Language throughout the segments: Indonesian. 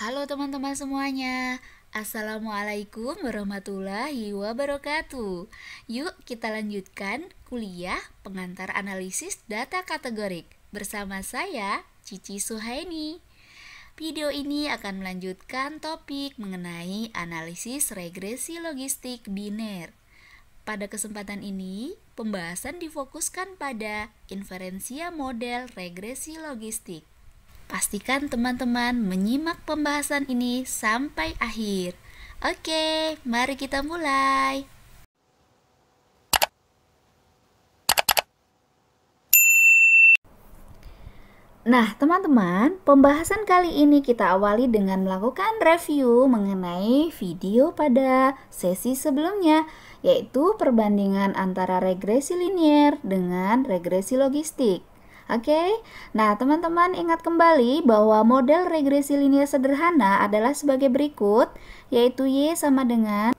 Halo teman-teman semuanya, Assalamualaikum warahmatullahi wabarakatuh. Yuk, kita lanjutkan kuliah pengantar analisis data kategorik bersama saya, Cici Suhaini. Video ini akan melanjutkan topik mengenai analisis regresi logistik biner. Pada kesempatan ini, pembahasan difokuskan pada inferensia model regresi logistik. Pastikan teman-teman menyimak pembahasan ini sampai akhir. Oke, mari kita mulai. Nah, teman-teman, pembahasan kali ini kita awali dengan melakukan review mengenai video pada sesi sebelumnya, yaitu perbandingan antara regresi linier dengan regresi logistik. Oke, okay? nah teman-teman ingat kembali bahwa model regresi linear sederhana adalah sebagai berikut, yaitu Y sama dengan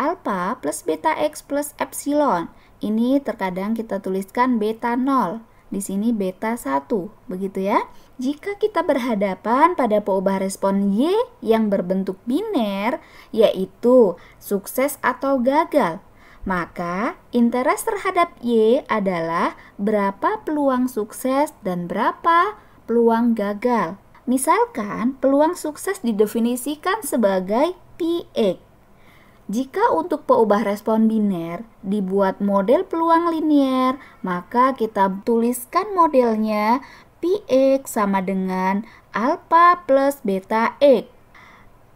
alpha plus beta X plus epsilon. Ini terkadang kita tuliskan beta 0, di sini beta 1, begitu ya. Jika kita berhadapan pada peubah respon Y yang berbentuk biner, yaitu sukses atau gagal, maka, interest terhadap Y adalah berapa peluang sukses dan berapa peluang gagal. Misalkan, peluang sukses didefinisikan sebagai PX. Jika untuk peubah respon biner dibuat model peluang linier, maka kita tuliskan modelnya PX sama dengan alfa plus beta X.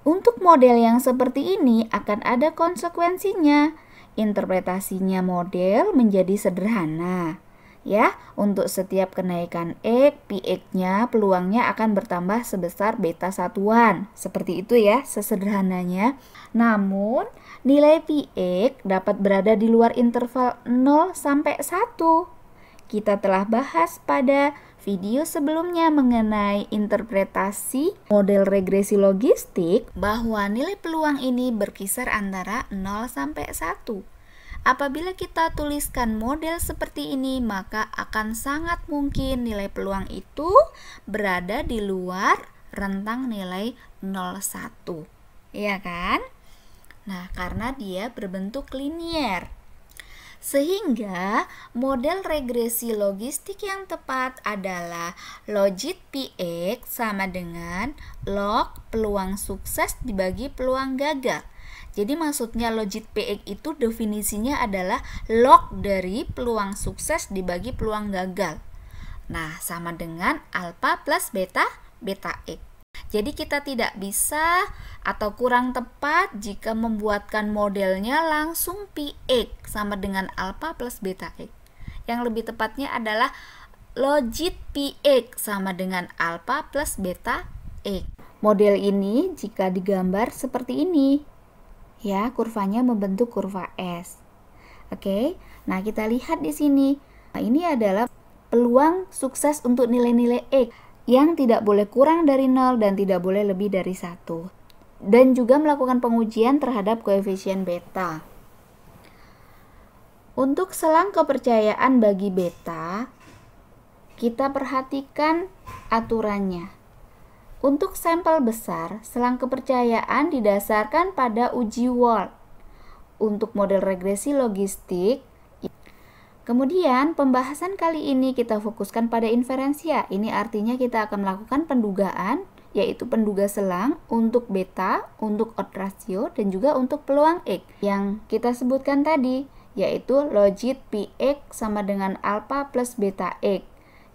Untuk model yang seperti ini akan ada konsekuensinya, interpretasinya model menjadi sederhana. Ya, untuk setiap kenaikan X, PX-nya peluangnya akan bertambah sebesar beta satuan. Seperti itu ya, sesederhananya. Namun, nilai PX dapat berada di luar interval 0 sampai 1. Kita telah bahas pada video sebelumnya mengenai interpretasi model regresi logistik bahwa nilai peluang ini berkisar antara 0 sampai 1. Apabila kita tuliskan model seperti ini, maka akan sangat mungkin nilai peluang itu berada di luar rentang nilai 01. Iya kan? Nah, karena dia berbentuk linier. Sehingga model regresi logistik yang tepat adalah logit PX sama dengan log peluang sukses dibagi peluang gagal. Jadi maksudnya logit PX itu definisinya adalah log dari peluang sukses dibagi peluang gagal. Nah, sama dengan alfa plus beta beta X. Jadi kita tidak bisa atau kurang tepat jika membuatkan modelnya langsung px sama dengan alpha plus beta x. Yang lebih tepatnya adalah logit px sama dengan alpha plus beta x. Model ini jika digambar seperti ini. Ya, kurvanya membentuk kurva S. Oke. Nah, kita lihat di sini. Nah, ini adalah peluang sukses untuk nilai-nilai X yang tidak boleh kurang dari nol dan tidak boleh lebih dari satu, Dan juga melakukan pengujian terhadap koefisien beta. Untuk selang kepercayaan bagi beta, kita perhatikan aturannya. Untuk sampel besar, selang kepercayaan didasarkan pada uji Wald. Untuk model regresi logistik, Kemudian pembahasan kali ini kita fokuskan pada inferensia. Ini artinya kita akan melakukan pendugaan yaitu penduga selang untuk beta, untuk odd ratio dan juga untuk peluang X yang kita sebutkan tadi yaitu logit PX sama dengan alpha plus beta X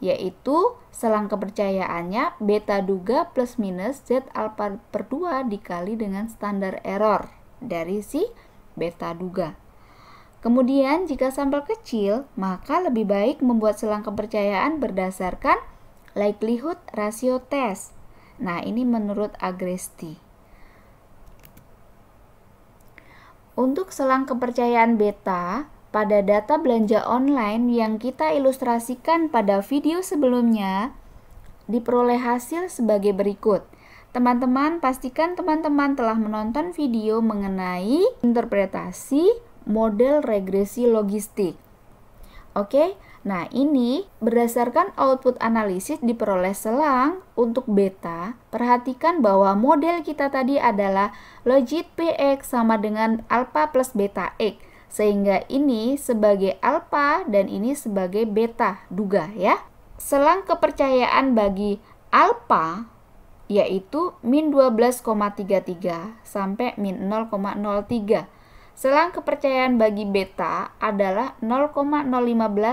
yaitu selang kepercayaannya beta duga plus minus Z alpha per 2 dikali dengan standar error dari si beta duga. Kemudian, jika sampel kecil, maka lebih baik membuat selang kepercayaan berdasarkan likelihood ratio test. Nah, ini menurut Agresti. Untuk selang kepercayaan beta, pada data belanja online yang kita ilustrasikan pada video sebelumnya, diperoleh hasil sebagai berikut. Teman-teman, pastikan teman-teman telah menonton video mengenai interpretasi model regresi logistik. Oke, nah ini berdasarkan output analisis diperoleh selang untuk beta, perhatikan bahwa model kita tadi adalah logit PX sama dengan alpha plus beta X. Sehingga ini sebagai alpha dan ini sebagai beta, duga ya. Selang kepercayaan bagi alpha yaitu min 12,33 sampai min 0,03 Selang kepercayaan bagi beta adalah 0,015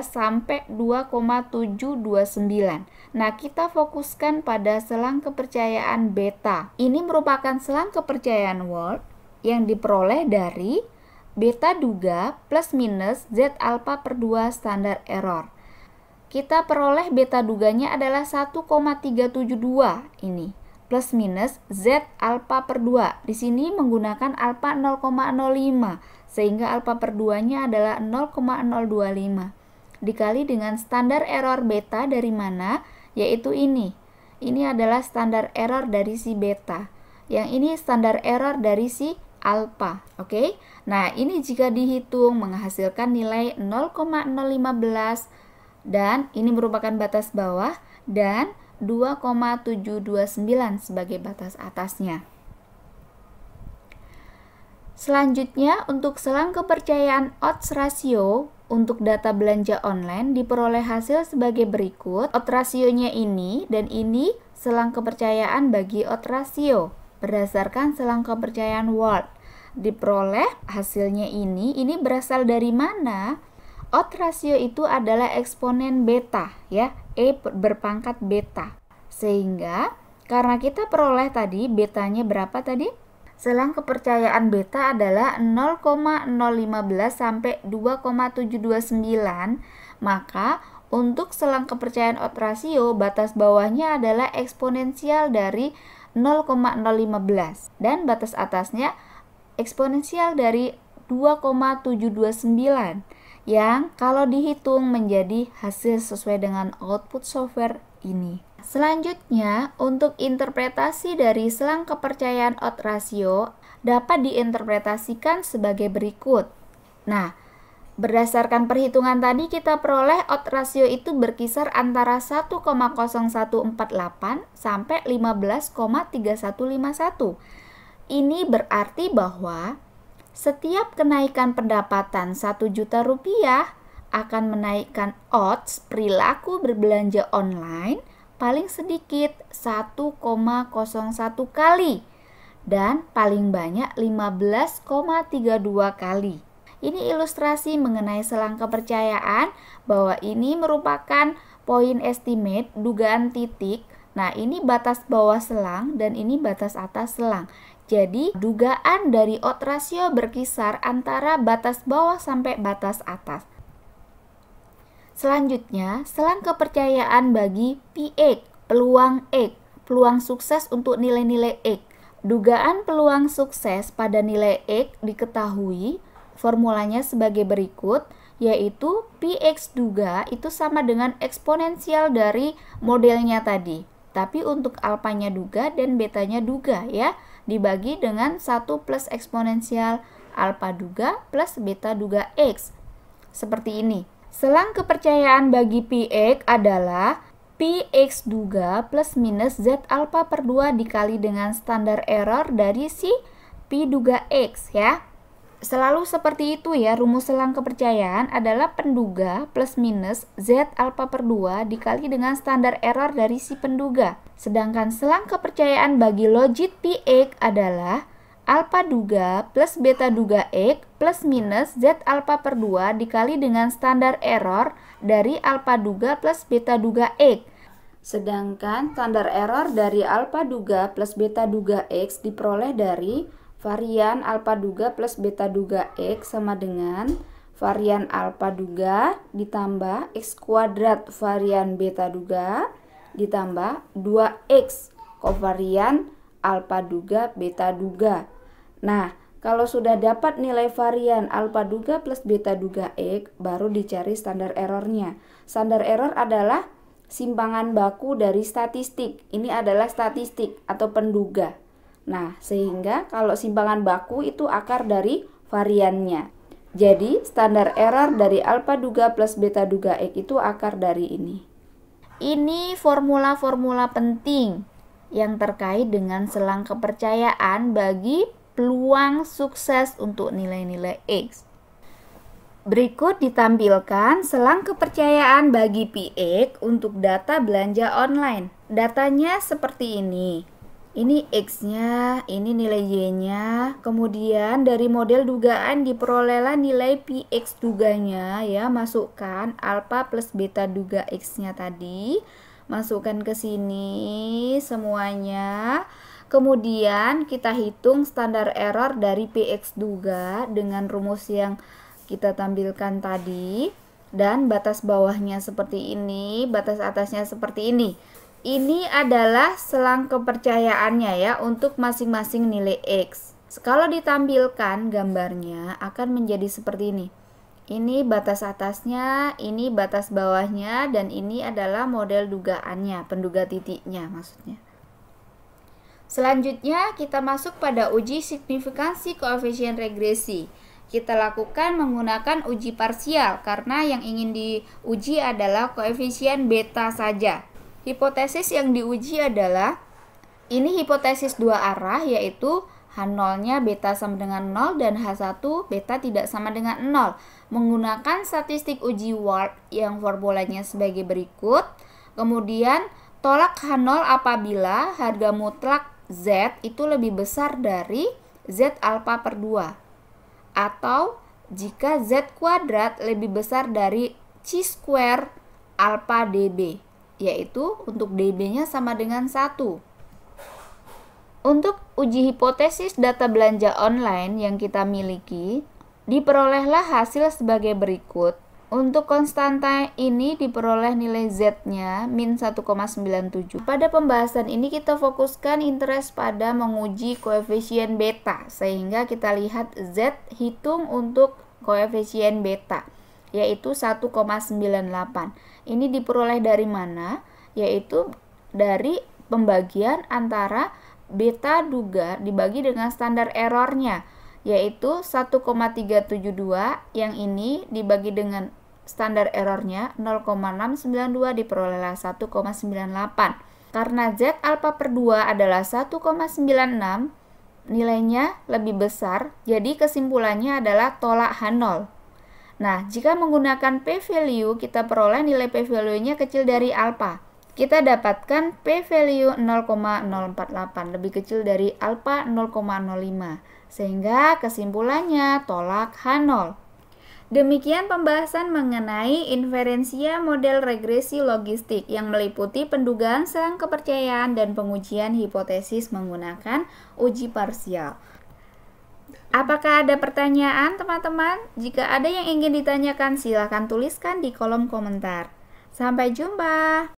sampai 2,729. Nah, kita fokuskan pada selang kepercayaan beta. Ini merupakan selang kepercayaan world yang diperoleh dari beta duga plus minus Z alpha per 2 standar error. Kita peroleh beta duganya adalah 1,372 ini plus minus Z alfa per 2. Di sini menggunakan alfa 0,05 sehingga alfa per 2-nya adalah 0,025. Dikali dengan standar error beta dari mana? Yaitu ini. Ini adalah standar error dari si beta. Yang ini standar error dari si alfa, oke? Okay? Nah, ini jika dihitung menghasilkan nilai 0,015 dan ini merupakan batas bawah dan 2,729 sebagai batas atasnya. Selanjutnya, untuk selang kepercayaan odds ratio untuk data belanja online diperoleh hasil sebagai berikut. Odds rasionya ini dan ini selang kepercayaan bagi odds ratio berdasarkan selang kepercayaan World. Diperoleh hasilnya ini, ini berasal dari mana? Odd ratio itu adalah eksponen beta ya, E berpangkat beta. Sehingga karena kita peroleh tadi betanya berapa tadi? Selang kepercayaan beta adalah 0,015 sampai 2,729, maka untuk selang kepercayaan odd ratio batas bawahnya adalah eksponensial dari 0,015 dan batas atasnya eksponensial dari 2,729 yang kalau dihitung menjadi hasil sesuai dengan output software ini. Selanjutnya, untuk interpretasi dari selang kepercayaan odd ratio dapat diinterpretasikan sebagai berikut. Nah, berdasarkan perhitungan tadi kita peroleh odd ratio itu berkisar antara 1,0148 sampai 15,3151. Ini berarti bahwa setiap kenaikan pendapatan 1 juta rupiah akan menaikkan odds perilaku berbelanja online paling sedikit 1,01 kali dan paling banyak 15,32 kali. Ini ilustrasi mengenai selang kepercayaan bahwa ini merupakan poin estimate dugaan titik. Nah, ini batas bawah selang dan ini batas atas selang. Jadi, dugaan dari odd ratio berkisar antara batas bawah sampai batas atas. Selanjutnya, selang kepercayaan bagi PX, peluang X, peluang sukses untuk nilai-nilai X. Dugaan peluang sukses pada nilai X diketahui formulanya sebagai berikut, yaitu PX duga itu sama dengan eksponensial dari modelnya tadi. Tapi untuk alpanya duga dan betanya duga ya dibagi dengan 1 plus eksponensial alfa duga plus beta duga X. Seperti ini. Selang kepercayaan bagi PX adalah PX duga plus minus Z alfa per 2 dikali dengan standar error dari si P duga X ya. Selalu seperti itu ya, rumus selang kepercayaan adalah penduga plus minus Z alpha per 2 dikali dengan standar error dari si penduga. Sedangkan selang kepercayaan bagi logit P X adalah alpha duga plus beta duga X plus minus Z alpha per 2 dikali dengan standar error dari alpha duga plus beta duga X. Sedangkan standar error dari alpha duga plus beta duga X diperoleh dari varian alfa duga plus beta duga X sama dengan varian alfa duga ditambah X kuadrat varian beta duga ditambah 2X kovarian alfa duga beta duga. Nah, kalau sudah dapat nilai varian alfa duga plus beta duga X, baru dicari standar errornya. Standar error adalah simpangan baku dari statistik. Ini adalah statistik atau penduga. Nah, sehingga kalau simpangan baku itu akar dari variannya. Jadi, standar error dari alfa duga plus beta duga X itu akar dari ini. Ini formula-formula penting yang terkait dengan selang kepercayaan bagi peluang sukses untuk nilai-nilai X. Berikut ditampilkan selang kepercayaan bagi PX untuk data belanja online. Datanya seperti ini. Ini X-nya, ini nilai Y-nya. Kemudian dari model dugaan diperolehlah nilai PX duganya ya. Masukkan alfa plus beta duga X-nya tadi. Masukkan ke sini semuanya. Kemudian kita hitung standar error dari PX duga dengan rumus yang kita tampilkan tadi. Dan batas bawahnya seperti ini, batas atasnya seperti ini. Ini adalah selang kepercayaannya ya untuk masing-masing nilai X. Kalau ditampilkan gambarnya akan menjadi seperti ini. Ini batas atasnya, ini batas bawahnya, dan ini adalah model dugaannya, penduga titiknya maksudnya. Selanjutnya kita masuk pada uji signifikansi koefisien regresi kita lakukan menggunakan uji parsial karena yang ingin diuji adalah koefisien beta saja. Hipotesis yang diuji adalah ini hipotesis dua arah yaitu H0-nya beta sama dengan 0 dan H1 beta tidak sama dengan 0. Menggunakan statistik uji Ward yang formulanya sebagai berikut. Kemudian tolak H0 apabila harga mutlak Z itu lebih besar dari Z alfa per 2. Atau jika Z kuadrat lebih besar dari C square alfa dB yaitu untuk DB-nya sama dengan 1. Untuk uji hipotesis data belanja online yang kita miliki, diperolehlah hasil sebagai berikut. Untuk konstanta ini diperoleh nilai Z-nya min 1,97. Pada pembahasan ini kita fokuskan interest pada menguji koefisien beta, sehingga kita lihat Z hitung untuk koefisien beta yaitu 1,98. Ini diperoleh dari mana? Yaitu dari pembagian antara beta duga dibagi dengan standar errornya, yaitu 1,372 yang ini dibagi dengan standar errornya 0,692 diperolehlah 1,98. Karena Z alfa per 2 adalah 1,96, nilainya lebih besar, jadi kesimpulannya adalah tolak H0. Nah, jika menggunakan P value, kita peroleh nilai P value-nya kecil dari alpha. Kita dapatkan P value 0,048, lebih kecil dari alpha 0,05. Sehingga kesimpulannya tolak H0. Demikian pembahasan mengenai inferensia model regresi logistik yang meliputi pendugaan serang kepercayaan dan pengujian hipotesis menggunakan uji parsial. Apakah ada pertanyaan, teman-teman? Jika ada yang ingin ditanyakan, silahkan tuliskan di kolom komentar. Sampai jumpa!